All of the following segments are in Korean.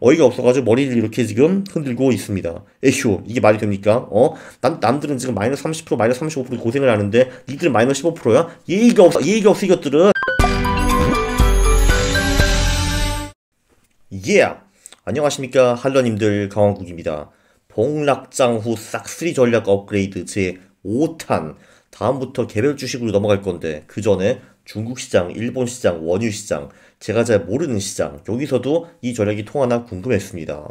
어이가 없어가지고 머리를 이렇게 지금 흔들고 있습니다. 에휴, 이게 말이 됩니까? 어? 남, 남들은 지금 마이너스 30%, 마이너스 35% 고생을 하는데, 니들은 마이너스 15%야? 예의가 없어, 예의가 없어, 이것들은. 예! Yeah. 안녕하십니까, 할러님들, 강원국입니다. 봉락장후 싹쓸이 전략 업그레이드 제 5탄. 다음부터 개별 주식으로 넘어갈 건데, 그 전에 중국 시장, 일본 시장, 원유 시장, 제가 잘 모르는 시장, 여기서도 이 전략이 통하나 궁금했습니다.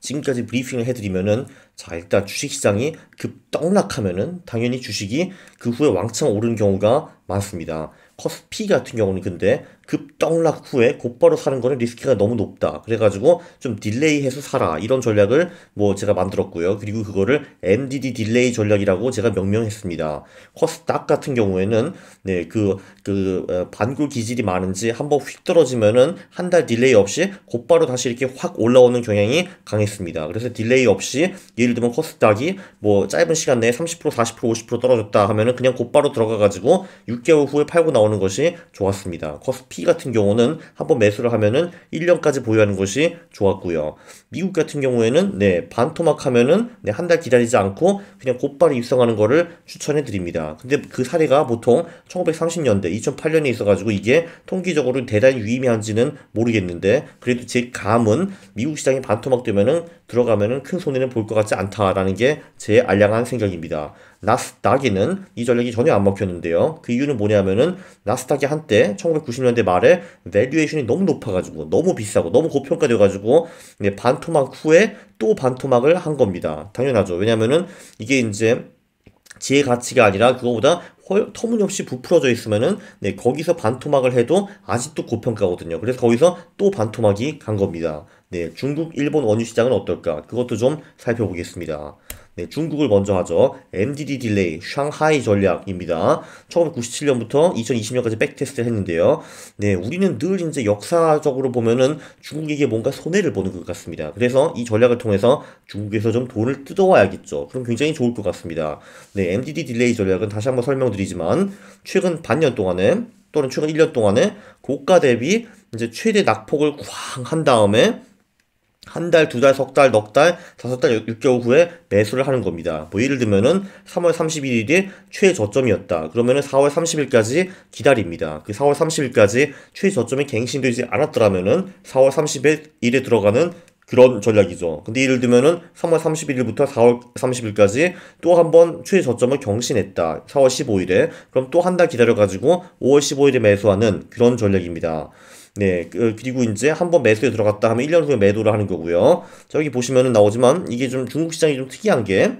지금까지 브리핑을 해드리면은 자 일단 주식시장이 급떡락하면은 당연히 주식이 그 후에 왕창 오른 경우가 많습니다. 커스피 같은 경우는 근데 급떡락 후에 곧바로 사는 거는 리스크가 너무 높다. 그래가지고 좀 딜레이해서 사라. 이런 전략을 뭐 제가 만들었고요. 그리고 그거를 MDD 딜레이 전략이라고 제가 명명했습니다. 코스닥 같은 경우에는 네, 그, 그, 어, 반굴 기질이 많은지 한번 휙 떨어지면은 한 달 딜레이 없이 곧바로 다시 이렇게 확 올라오는 경향이 강했습니다. 그래서 딜레이 없이 예를 들면 코스닥이뭐 짧은 시간 내에 30% 40% 50% 떨어졌다 하면은 그냥 곧바로 들어가가지고 6개월 후에 팔고 나오는 것이 좋았습니다. 커스피 P 같은 경우는 한번 매수를 하면은 1년까지 보유하는 것이 좋았고요. 미국 같은 경우에는 네, 반토막 하면은 네, 한달 기다리지 않고 그냥 곧바로 입성하는 거를 추천해 드립니다. 근데 그 사례가 보통 1930년대, 2008년에 있어 가지고 이게 통기적으로 대단히 유의미한지는 모르겠는데 그래도 제 감은 미국 시장이 반토막 되면은 들어가면은 큰 손해는 볼 것 같지 않다라는 게 제 알량한 생각입니다. 나스닥에는 이 전략이 전혀 안 먹혔는데요. 그 이유는 뭐냐면은 나스닥이 한때 1990년대 말에 밸류에이션이 너무 높아가지고 너무 비싸고 너무 고평가돼가지고 반토막 후에 또 반토막을 한 겁니다. 당연하죠. 왜냐면은 이게 이제 지의 가치가 아니라 그거보다 터무니없이 부풀어져 있으면은 네, 거기서 반토막을 해도 아직도 고평가거든요. 그래서 거기서 또 반토막이 간 겁니다. 네, 중국 일본 원유 시장은 어떨까? 그것도 좀 살펴보겠습니다. 네, 중국을 먼저 하죠. MDD 딜레이, 상하이 전략입니다. 1997년부터 2020년까지 백테스트를 했는데요. 네, 우리는 늘 이제 역사적으로 보면은 중국에게 뭔가 손해를 보는 것 같습니다. 그래서 이 전략을 통해서 중국에서 좀 돈을 뜯어와야겠죠. 그럼 굉장히 좋을 것 같습니다. 네, MDD 딜레이 전략은 다시 한번 설명드리지만 최근 반년 동안에 또는 최근 1년 동안에 고가 대비 이제 최대 낙폭을 쾅한 다음에 한 달, 두 달, 석 달, 넉 달, 다섯 달, 6개월 후에 매수를 하는 겁니다. 뭐 예를 들면은 3월 31일이 최저점이었다. 그러면은 4월 30일까지 기다립니다. 그 4월 30일까지 최저점이 갱신되지 않았더라면은 4월 31일에 들어가는 그런 전략이죠. 근데 예를 들면은 3월 31일부터 4월 30일까지 또 한 번 최저점을 경신했다. 4월 15일에. 그럼 또 한 달 기다려가지고 5월 15일에 매수하는 그런 전략입니다. 네, 그, 그리고 이제 한번 매수에 들어갔다 하면 1년 후에 매도를 하는 거고요. 저기 보시면은 나오지만 이게 좀 중국 시장이 좀 특이한 게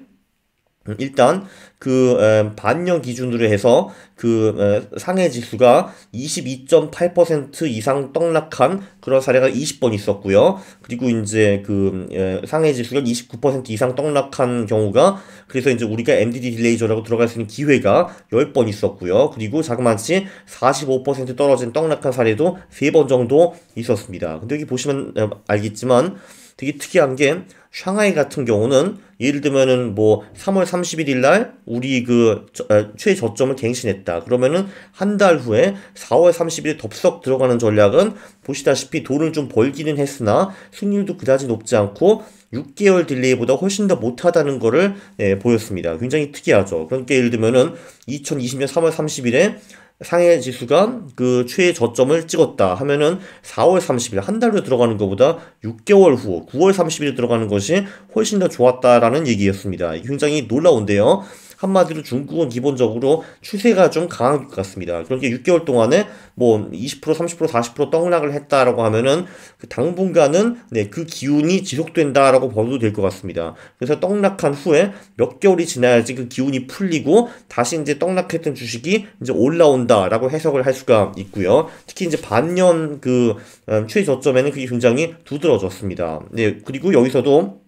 일단 그 반년 기준으로 해서 그 상해 지수가 22.8% 이상 떡락한 그런 사례가 20번 있었고요. 그리고 이제 그 상해 지수가 29% 이상 떡락한 경우가 그래서 이제 우리가 MDD 딜레이저라고 들어갈 수 있는 기회가 10번 있었고요. 그리고 자그마치 45% 떨어진 떡락한 사례도 3번 정도 있었습니다. 근데 여기 보시면 알겠지만 되게 특이한 게 샹하이 같은 경우는 예를 들면은 뭐 3월 31일 날 우리 그 아, 최저점을 갱신했다. 그러면은 한 달 후에 4월 30일 에 덥석 들어가는 전략은 보시다시피 돈을 좀 벌기는 했으나 수익률도 그다지 높지 않고 6개월 딜레이보다 훨씬 더 못하다는 거를 예, 보였습니다. 굉장히 특이하죠. 그러니까 예를 들면은 2020년 3월 30일에 상해 지수가 그 최저점을 찍었다 하면은 4월 30일 한달로 들어가는 것보다 6개월 후 9월 30일에 들어가는 것이 훨씬 더 좋았다라는 얘기였습니다. 굉장히 놀라운데요. 한마디로 중국은 기본적으로 추세가 좀 강한 것 같습니다. 그러니까 6개월 동안에 뭐 20%, 30%, 40% 떡락을 했다라고 하면은 그 당분간은 네, 그 기운이 지속된다라고 봐도 될 것 같습니다. 그래서 떡락한 후에 몇 개월이 지나야지 그 기운이 풀리고 다시 이제 떡락했던 주식이 이제 올라온다라고 해석을 할 수가 있고요. 특히 이제 반년 그 음, 최저점에는 그게 굉장히 두드러졌습니다. 네, 그리고 여기서도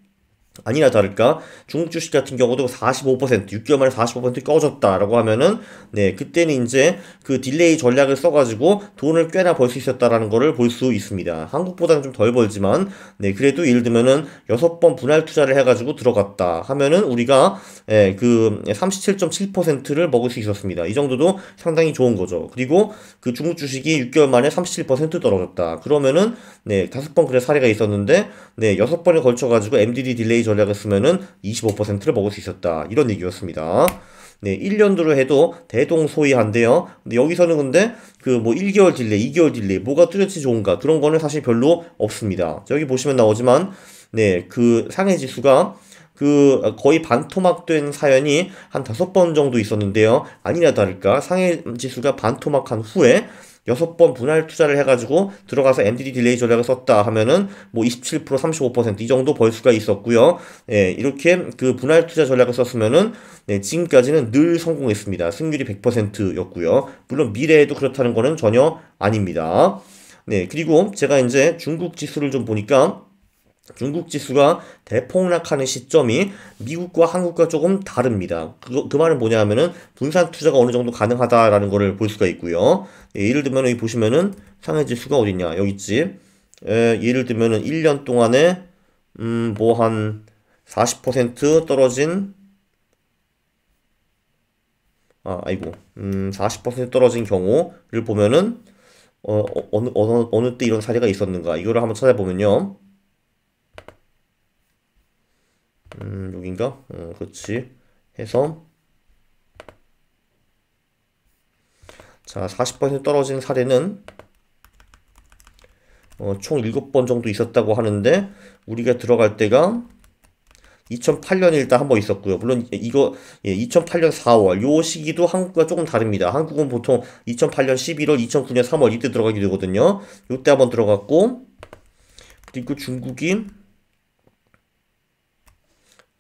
아니나 다를까 중국 주식 같은 경우도 45% 6개월 만에 45% 꺼졌다라고 하면은 네 그때는 이제 그 딜레이 전략을 써가지고 돈을 꽤나 벌 수 있었다라는 거를 볼 수 있습니다. 한국보다는 좀 덜 벌지만 네 그래도 예를 들면은 6번 분할 투자를 해가지고 들어갔다 하면은 우리가 예그 네, 37.7%를 먹을 수 있었습니다. 이 정도도 상당히 좋은 거죠. 그리고 그 중국 주식이 6개월 만에 37% 떨어졌다. 그러면은 네 다섯 번 그래 사례가 있었는데 네 여섯 번에 걸쳐가지고 MDD 딜레이 전략을 전략을 쓰면은 25%를 먹을 수 있었다. 이런 얘기였습니다. 네, 1년도로 해도 대동소이한데요. 근데 여기서는 근데 그 뭐 1개월 딜레이, 2개월 딜레이, 뭐가 뚜렷이 좋은가 그런 거는 사실 별로 없습니다. 여기 보시면 나오지만 네, 그 상해 지수가 그 거의 반토막된 사연이 한 다섯 번 정도 있었는데요. 아니나 다를까 상해 지수가 반토막한 후에 여섯 번 분할 투자를 해가지고 들어가서 MDD 딜레이 전략을 썼다 하면은 뭐 27% 35%이 정도 벌 수가 있었고요. 예, 이렇게 그 분할 투자 전략을 썼으면은 네, 지금까지는 늘 성공했습니다. 승률이 100%였고요. 물론 미래에도 그렇다는 거는 전혀 아닙니다. 네, 그리고 제가 이제 중국 지수를 좀 보니까 중국 지수가 대폭락하는 시점이 미국과 한국과 조금 다릅니다. 그, 그 말은 뭐냐 하면은 분산 투자가 어느 정도 가능하다라는 거를 볼 수가 있고요. 예, 예를 들면 여기 보시면은 상해 지수가 어딨냐 여기 있지. 예, 예를 들면은 1년 동안에 음, 뭐 한 40% 떨어진 아, 아이고. 음, 40% 떨어진 경우를 보면은 어, 어, 어느, 어느, 어느 때 이런 사례가 있었는가 이거를 한번 찾아보면요. 음, 여긴가? 어, 그렇지. 해서 자, 40% 떨어진 사례는 어, 총 7번 정도 있었다고 하는데 우리가 들어갈 때가 2008년에 일단 한 번 있었고요. 물론 이거 예, 2008년 4월 요 시기도 한국과 조금 다릅니다. 한국은 보통 2008년 11월, 2009년 3월 이때 들어가게 되거든요. 요때 한번 들어갔고 그리고 중국이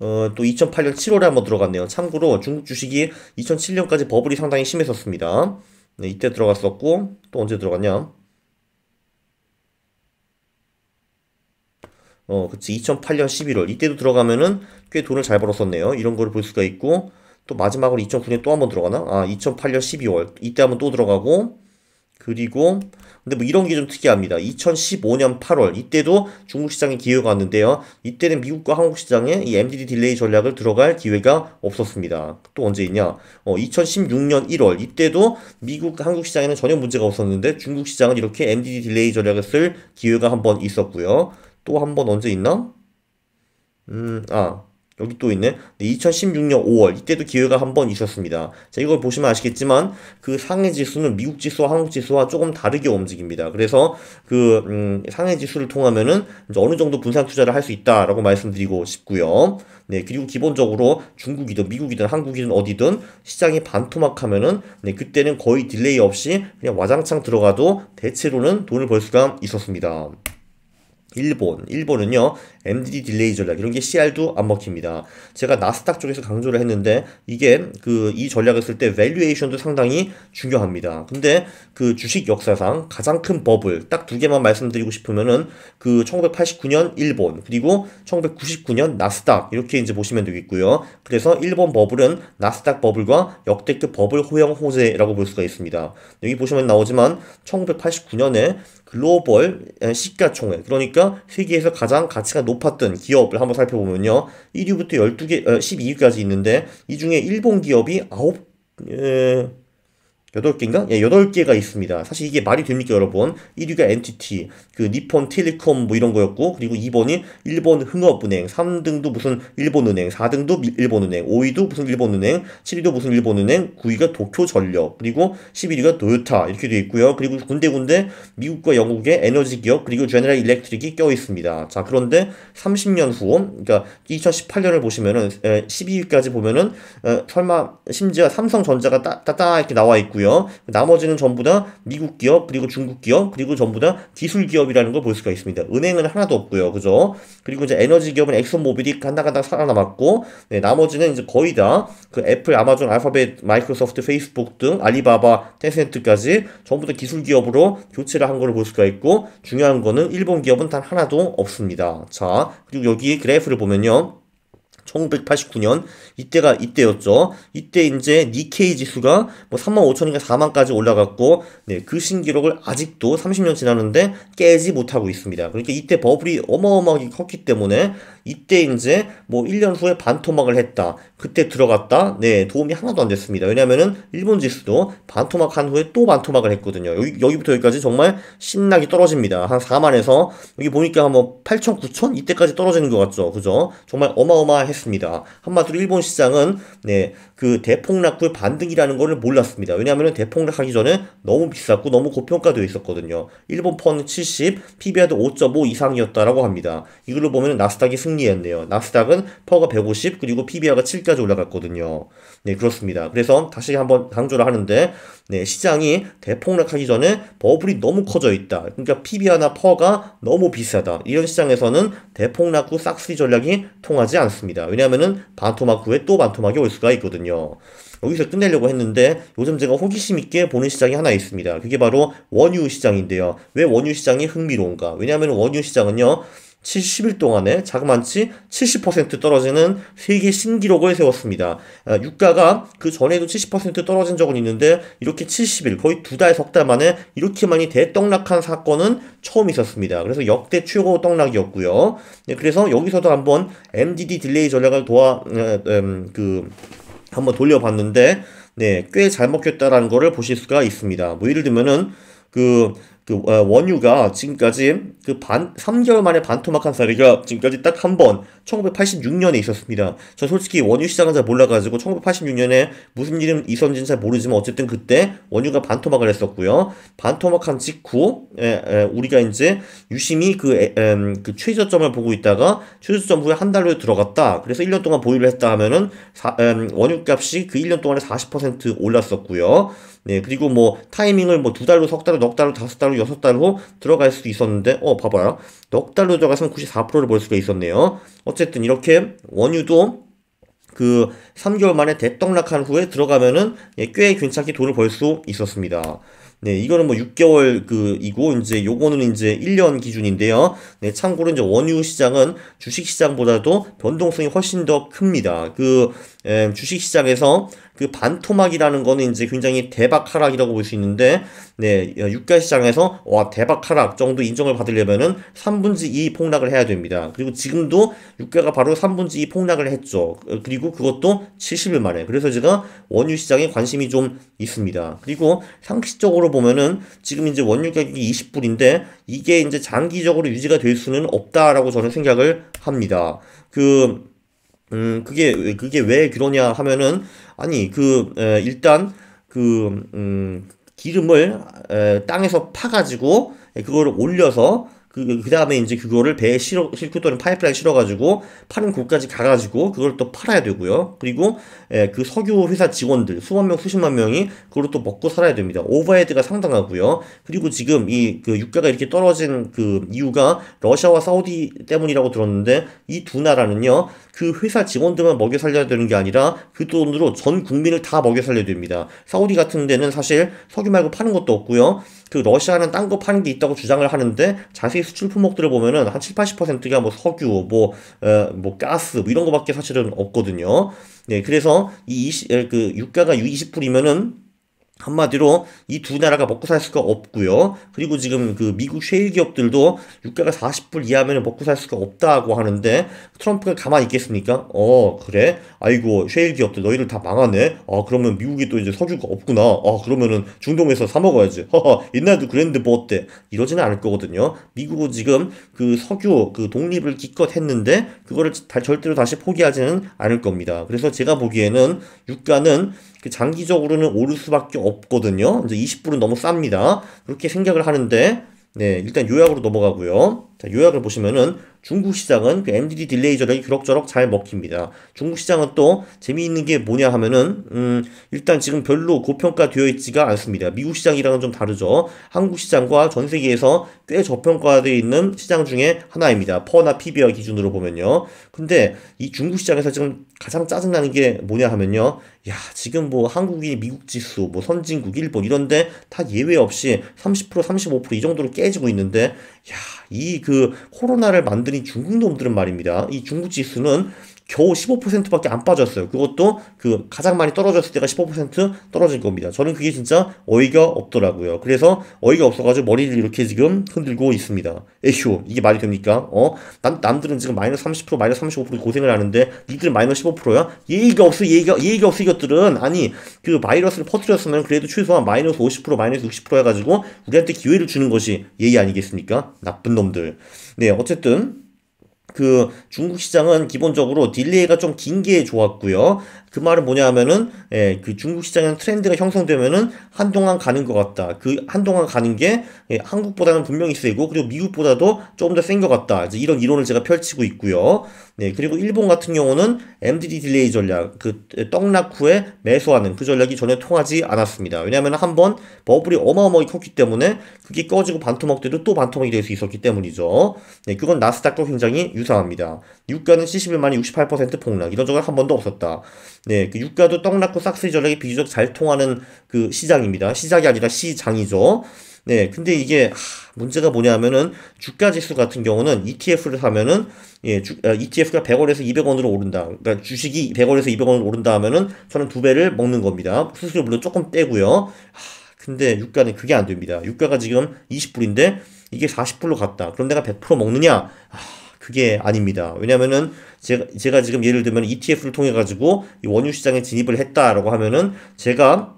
어, 또 2008년 7월에 한번 들어갔네요. 참고로 중국 주식이 2007년까지 버블이 상당히 심했었습니다. 네, 이때 들어갔었고 또 언제 들어갔냐? 어, 그치 2008년 11월 이때도 들어가면은 꽤 돈을 잘 벌었었네요. 이런 거를 볼 수가 있고 또 마지막으로 2009년 또 한번 들어가나? 아, 2008년 12월 이때 한번 또 들어가고 그리고 근데 뭐 이런 게 좀 특이합니다. 2015년 8월 이때도 중국 시장에 기회가 왔는데요. 이때는 미국과 한국 시장에 이 MDD 딜레이 전략을 들어갈 기회가 없었습니다. 또 언제 있냐? 어, 2016년 1월 이때도 미국 한국 시장에는 전혀 문제가 없었는데 중국 시장은 이렇게 MDD 딜레이 전략을 쓸 기회가 한 번 있었고요. 또 한 번 언제 있나? 음, 아, 여기 또 있네. 2016년 5월 이때도 기회가 한 번 있었습니다. 자, 이걸 보시면 아시겠지만 그 상해 지수는 미국 지수와 한국 지수와 조금 다르게 움직입니다. 그래서 그 음, 상해 지수를 통하면은 어느 정도 분산 투자를 할 수 있다라고 말씀드리고 싶고요. 네, 그리고 기본적으로 중국이든 미국이든 한국이든 어디든 시장이 반토막하면은 네, 그때는 거의 딜레이 없이 그냥 와장창 들어가도 대체로는 돈을 벌 수가 있었습니다. 일본, 일본은요, MDD 딜레이 전략 이런 게 CR도 안 먹힙니다. 제가 나스닥 쪽에서 강조를 했는데 이게 그 이 전략을 쓸 때 밸류에이션도 상당히 중요합니다. 근데 그 주식 역사상 가장 큰 버블 딱 두 개만 말씀드리고 싶으면은 그 1989년 일본 그리고 1999년 나스닥 이렇게 이제 보시면 되겠고요. 그래서 일본 버블은 나스닥 버블과 역대급 버블 호형 호재라고 볼 수가 있습니다. 여기 보시면 나오지만 1989년에 글로벌 시가총액 그러니까 세계에서 가장 가치가 높은 높았던 기업을 한번 살펴보면요. 1위부터 12개, 12위까지 어, 있는데 이 중에 일본 기업이 9, 에, 여덟 개인가? 예, 여 개가 있습니다. 사실 이게 말이 됩니까, 여러분? 1위가 엔티티, 그 니폰 텔레콤 뭐 이런 거였고, 그리고 2번이 일본 흥업은행, 3등도 무슨 일본은행, 4등도 일본은행, 5위도 무슨 일본은행, 7위도 무슨 일본은행, 9위가 도쿄전력, 그리고 11위가 도요타 이렇게 돼 있고요. 그리고 군데군데 미국과 영국의 에너지 기업 그리고 제네럴 일렉트릭이 껴 있습니다. 자, 그런데 30년 후, 그러니까 2018년을 보시면은 12위까지 보면은 어, 설마 심지어 삼성전자가 따따 이렇게 나와 있고요. 있고요. 나머지는 전부 다 미국 기업 그리고 중국 기업 그리고 전부 다 기술 기업이라는 걸 볼 수가 있습니다. 은행은 하나도 없고요. 그죠? 그리고 이제 에너지 기업은 엑슨모빌이 간다간다 살아남았고 네, 나머지는 이제 거의 다 그 애플, 아마존, 알파벳, 마이크로소프트, 페이스북 등 알리바바, 텐센트까지 전부 다 기술 기업으로 교체를 한 거를 볼 수가 있고 중요한 거는 일본 기업은 단 하나도 없습니다. 자, 그리고 여기 그래프를 보면요. 1989년 이때가 이때였죠. 이때 이제 니케이 지수가 뭐3 0 0 0인가 4만까지 올라갔고 네, 그 신기록을 아직도 30년 지났는데 깨지 못하고 있습니다. 그러니까 이때 버블이 어마어마하게 컸기 때문에 이때 이제 뭐 1년 후에 반토막을 했다. 그때 들어갔다. 네, 도움이 하나도 안 됐습니다. 왜냐면은 일본 지수도 반토막 한 후에 또 반토막을 했거든요. 여기, 여기부터 여기까지 정말 신나게 떨어집니다. 한 4만에서 여기 보니까 뭐8 0 9 0 이때까지 떨어지는 것 같죠. 그죠? 정말 어마어마했 몰랐습니다. 한마디로 일본 시장은 네, 그 대폭락 후 반등이라는 것을 몰랐습니다. 왜냐하면 대폭락하기 전에 너무 비쌌고 너무 고평가되어 있었거든요. 일본 펀 70, PBR도 5.5 이상이었다라고 합니다. 이걸로 보면 나스닥이 승리했네요. 나스닥은 퍼가 150 그리고 PBR가 7까지 올라갔거든요. 네 그렇습니다. 그래서 다시 한번 강조를 하는데 네, 시장이 대폭락하기 전에 버블이 너무 커져 있다. 그러니까 PBR나 퍼가 너무 비싸다. 이런 시장에서는 대폭락 후 싹쓸이 전략이 통하지 않습니다. 왜냐하면은 반토막 후에 또 반토막이 올 수가 있거든요. 여기서 끝내려고 했는데 요즘 제가 호기심 있게 보는 시장이 하나 있습니다. 그게 바로 원유 시장인데요. 왜 원유 시장이 흥미로운가? 왜냐하면 원유 시장은요. 70일 동안에 자그만치 70% 떨어지는 세계 신기록을 세웠습니다. 아, 유가가 그 전에도 70% 떨어진 적은 있는데 이렇게 70일 거의 두 달 석 달 만에 이렇게 많이 대떡락한 사건은 처음 있었습니다. 그래서 역대 최고 떡락이었고요. 네, 그래서 여기서도 한번 MDD 딜레이 전략을 도와 네, 음, 그 한번 돌려봤는데 네, 꽤 잘 먹혔다라는 거를 보실 수가 있습니다. 뭐 예를 들면은 그그 어, 원유가 지금까지 그반 3개월 만에 반토막한 사례가 지금까지 딱 한번 1986년에 있었습니다. 전 솔직히 원유 시장은 잘 몰라가지고 1986년에 무슨 일은 있었는지는 잘 모르지만 어쨌든 그때 원유가 반토막을 했었고요. 반토막한 직후 에, 예, 에, 예, 우리가 이제 유심히 그, 에, 음, 그 최저점을 보고 있다가 최저점 후에 한 달로 들어갔다. 그래서 1년 동안 보유를 했다 하면은 사, 음, 원유값이 그 1년 동안에 40% 올랐었고요. 네, 그리고 뭐 타이밍을 뭐 두 달로, 석 달로, 넉 달로, 다섯 달로, 여섯 달로 들어갈 수도 있었는데, 어, 봐봐요. 넉 달로 들어가서는 94%를 볼 수가 있었네요. 어쨌든 이렇게 원유도 그 3개월 만에 대떡락한 후에 들어가면은 예, 꽤 괜찮게 돈을 벌 수 있었습니다. 네, 이거는 뭐 6개월 그 이고 이제 요거는 이제 1년 기준인데요. 네, 참고로 이제 원유 시장은 주식 시장보다도 변동성이 훨씬 더 큽니다. 그 예, 주식 시장에서 그 반토막이라는 거는 이제 굉장히 대박 하락이라고 볼 수 있는데 네, 유가 어, 시장에서 와 대박 하락 정도 인정을 받으려면은 3분지 2 폭락을 해야 됩니다. 그리고 지금도 유가가 바로 3분지 2 폭락을 했죠. 어, 그리고 그것도 70일 만에. 그래서 제가 원유 시장에 관심이 좀 있습니다. 그리고 상식적으로 보면은 지금 이제 원유 가격이 20불인데 이게 이제 장기적으로 유지가 될 수는 없다라고 저는 생각을 합니다. 그 음, 그게, 그게 왜 그러냐 하면은, 아니, 그, 에, 일단, 그, 음, 기름을 에, 땅에서 파가지고, 그거를 올려서 그, 그 다음에 이제 그거를 배에 실어, 실고 또는 파이프라인 실어가지고 파는 곳까지 가가지고 그걸 또 팔아야 되고요. 그리고 예, 그 석유 회사 직원들 수만 명, 수십만 명이 그걸또 먹고 살아야 됩니다. 오버헤드가 상당하고요. 그리고 지금 이 그 유가가 이렇게 떨어진 그 이유가 러시아와 사우디 때문이라고 들었는데 이 두 나라는요. 그 회사 직원들만 먹여 살려야 되는 게 아니라 그 돈으로 전 국민을 다 먹여 살려야 됩니다. 사우디 같은 데는 사실 석유 말고 파는 것도 없고요. 그 러시아는 딴 거 파는 게 있다고 주장을 하는데 자세히 나머 수출 품목들을 보면은 한 7, 80%가 뭐 석유, 뭐, 어, 뭐 가스 뭐 이런 거밖에 사실은 없거든요. 네, 그래서 이 20, 그 유가가 2 0이면은 한마디로 이 두 나라가 먹고 살 수가 없고요. 그리고 지금 그 미국 셰일 기업들도 유가가 40불 이하면 먹고 살 수가 없다고 하는데 트럼프가 가만히 있겠습니까? 어 그래? 아이고 셰일 기업들 너희들 다 망하네. 어 그러면 미국이 또 이제 서주가 없구나. 어 그러면은 중동에서 사 먹어야지. 허허 옛날도 그랜드데뭐 어때? 이러지는 않을 거거든요. 미국은 지금 그 석유 그 독립을 기껏 했는데 그거를 절대로 다시 포기하지는 않을 겁니다. 그래서 제가 보기에는 유가는 그 장기적으로는 오를 수밖에 없거든요. 이제 20불은 너무 쌉니다. 그렇게 생각을 하는데 네, 일단 요약으로 넘어가고요. 자, 요약을 보시면은 중국 시장은 그 MDD 딜레이 저략이 그럭저럭 잘 먹힙니다. 중국 시장은 또 재미있는 게 뭐냐 하면은 음, 일단 지금 별로 고평가되어 있지가 않습니다. 미국 시장이랑은 좀 다르죠. 한국 시장과 전 세계에서 꽤 저평가되어 있는 시장 중에 하나입니다. 퍼나 PBR 기준으로 보면요. 근데 이 중국 시장에서 지금 가장 짜증나는 게 뭐냐 하면요. 야, 지금 뭐 한국이 미국 지수, 뭐 선진국, 일본 이런데 다 예외 없이 30% 35%이 정도로 깨지고 있는데 야, 이그 코로나를 만드는 중국 놈들은 말입니다. 이 중국 지수는 겨우 15%밖에 안 빠졌어요. 그것도 그 가장 많이 떨어졌을 때가 15% 떨어진 겁니다. 저는 그게 진짜 어이가 없더라고요. 그래서 어이가 없어가지고 머리를 이렇게 지금 흔들고 있습니다. 에휴, 이게 말이 됩니까? 어? 남, 남들은 지금 마이너스 30%, 마이너스 35% 고생을 하는데 니들 마이너스 15%야? 예의가 없어, 예의가, 예의가 없어 이것들은. 아니, 그 마이너스를 퍼뜨렸으면 그래도 최소한 마이너스 50%, 마이너스 60% 해가지고 우리한테 기회를 주는 것이 예의 아니겠습니까? 나쁜 놈들. 네, 어쨌든. 그 중국 시장은 기본적으로 딜레이가 좀 긴 게 좋았고요. 그 말은 뭐냐 하면은 예, 그 중국 시장의 트렌드가 형성되면은 한동안 가는 것 같다. 그 한동안 가는 게 예, 한국보다는 분명히 세고 그리고 미국보다도 조금 더 센 것 같다. 이제 이런 이론을 제가 펼치고 있고요. 네, 그리고 일본 같은 경우는 MDD 딜레이 전략, 그 떡락후에 매수하는 그 전략이 전혀 통하지 않았습니다. 왜냐하면 한 번 버블이 어마어마하게 컸기 때문에 그게 꺼지고 반토막 대도또 반토막이 될 수 있었기 때문이죠. 네, 그건 나스닥도 굉장히 유사합니다. 유가는 7 1 만에 68% 폭락, 이런 적은 한 번도 없었다. 네, 그 유가도 떡낳고싹쓸이 전략이 비교적 잘 통하는 그 시장입니다. 시장이 아니라 시장이죠. 네, 근데 이게 하, 문제가 뭐냐면은 주가 지수 같은 경우는 ETF를 사면은 예, 주, 아, ETF가 100원에서 200원으로 오른다. 그러니까 주식이 100원에서 200원으로 오른다 하면은 저는 두 배를 먹는 겁니다. 수수료 물론 조금 떼고요. 하, 근데 유가는 그게 안 됩니다. 유가가 지금 20불인데 이게 40불로 갔다. 그럼 내가 100% 먹느냐? 하, 그게 아닙니다. 왜냐면은 제가, 제가 지금 예를 들면 ETF를 통해 가지고 원유 시장에 진입을 했다라고 하면은 제가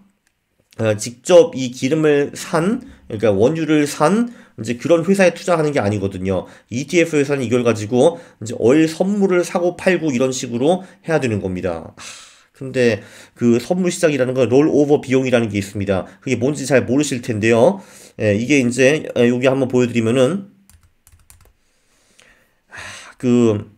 어, 직접 이 기름을 산 그러니까 원유를 산 이제 그런 회사에 투자하는 게 아니거든요. ETF 회사는 이걸 가지고 이제 어 선물을 사고 팔고 이런 식으로 해야 되는 겁니다. 근데 그 선물 시장이라는 건 롤오버 비용이라는 게 있습니다. 그게 뭔지 잘 모르실 텐데요. 예, 이게 이제 예, 여기 한번 보여드리면은 그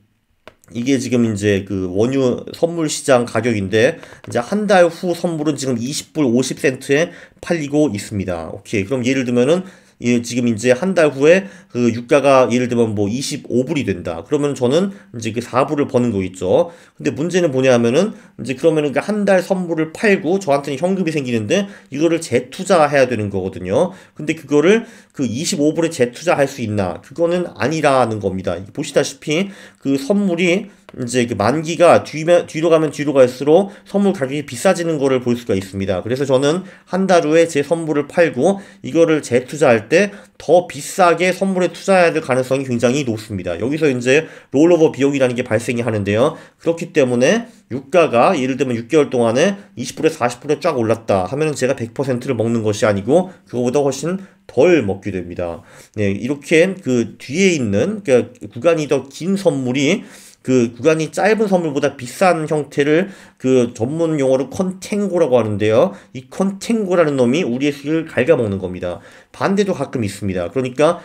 이게 지금 이제 그 원유 선물 시장 가격인데 이제 한 달 후 선물은 지금 20불 50센트에 팔리고 있습니다. 오케이. 그럼 예를 들면은 예, 지금 이제 한 달 후에 그 유가가 예를 들면 뭐 25불이 된다. 그러면 저는 이제 그 4불을 버는 거 있죠. 근데 문제는 뭐냐 하면은 이제 그러면은 그한 달 선물을 팔고 저한테는 현금이 생기는데 이거를 재투자해야 되는 거거든요. 근데 그거를 그 25불에 재투자할 수 있나? 그거는 아니라는 겁니다. 보시다시피 그 선물이 이제 그 만기가 뒤면, 뒤로 가면 뒤로 갈수록 선물 가격이 비싸지는 거를 볼 수가 있습니다. 그래서 저는 한 달 후에 제 선물을 팔고 이거를 재투자할 때 더 비싸게 선물에 투자해야 될 가능성이 굉장히 높습니다. 여기서 이제 롤오버 비용이라는 게 발생이 하는데요. 그렇기 때문에 유가가 예를 들면 6개월 동안에 20%에서 40%쫙 올랐다 하면 제가 100%를 먹는 것이 아니고 그거보다 훨씬 덜 먹게 됩니다. 네, 이렇게 그 뒤에 있는 그러니까 구간이 더 긴 선물이 그 구간이 짧은 선물보다 비싼 형태를 그 전문 용어로 컨탱고라고 하는데요. 이 컨탱고라는 놈이 우리의 수익을 갉아먹는 겁니다. 반대도 가끔 있습니다. 그러니까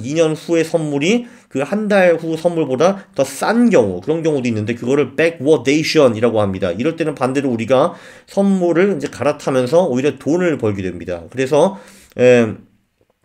1년, 2년 후의 선물이 그 한 달 후 선물보다 더 싼 경우, 그런 경우도 있는데 그거를 백워데이 w a 이라고 합니다. 이럴 때는 반대로 우리가 선물을 이제 갈아타면서 오히려 돈을 벌게 됩니다. 그래서 에, 예,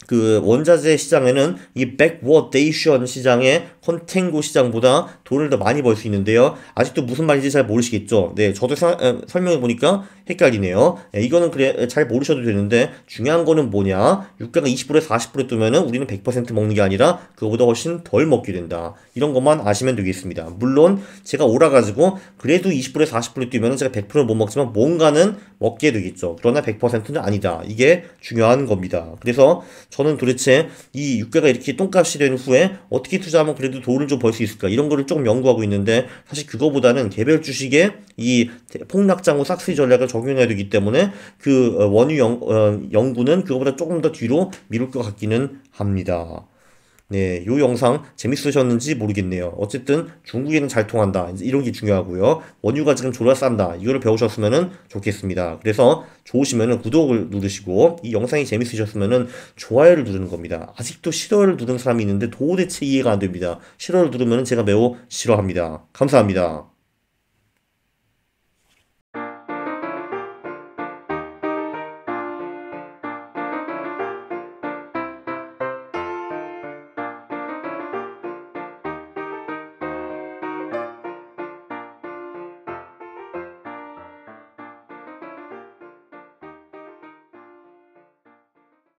그 원자재 시장에는 이 백워데이션 시장에 헌팅고 시장보다 돈을 더 많이 벌 수 있는데요. 아직도 무슨 말인지 잘 모르시겠죠? 네, 저도 사, 에, 어, 설명해 보니까 헷갈리네요. 네, 이거는 그래 잘 모르셔도 되는데 중요한 거는 뭐냐? 유가가 2 0에4 0 뜨면은 우리는 100% 먹는 게 아니라 그거보다 훨씬 덜 먹게 된다. 이런 것만 아시면 되겠습니다. 물론 제가 오라 가지고 그래도 2 0에4 0불 뛰면은 제가 100%는 못 먹지만 뭔가는 먹게 되겠죠. 그러나 100%는 아니다. 이게 중요한 겁니다. 그래서 저는 도대체 이 유가가 이렇게 똥값이 된 후에 어떻게 투자하면 그래도 그래도 돈을 좀벌 수 있을까 이런 거를 조금 연구하고 있는데 사실 그거보다는 개별 주식에 이 폭락장구 싹스리 전략을 적용해야 되기 때문에 그 어, 원유 연, 어, 연구는 그거보다 조금 더 뒤로 미룰 것 같기는 합니다. 네, 이 영상 재밌으셨는지 모르겠네요. 어쨌든 중국에는 잘 통한다. 이런 게 중요하고요. 원유가 지금 졸라 싼다. 이거를 배우셨으면 좋겠습니다. 그래서 좋으시면 구독을 누르시고 이 영상이 재밌으셨으면 좋아요를 누르는 겁니다. 아직도 싫어요를 누른 사람이 있는데 도대체 이해가 안 됩니다. 싫어요를 누르면 제가 매우 싫어합니다. 감사합니다.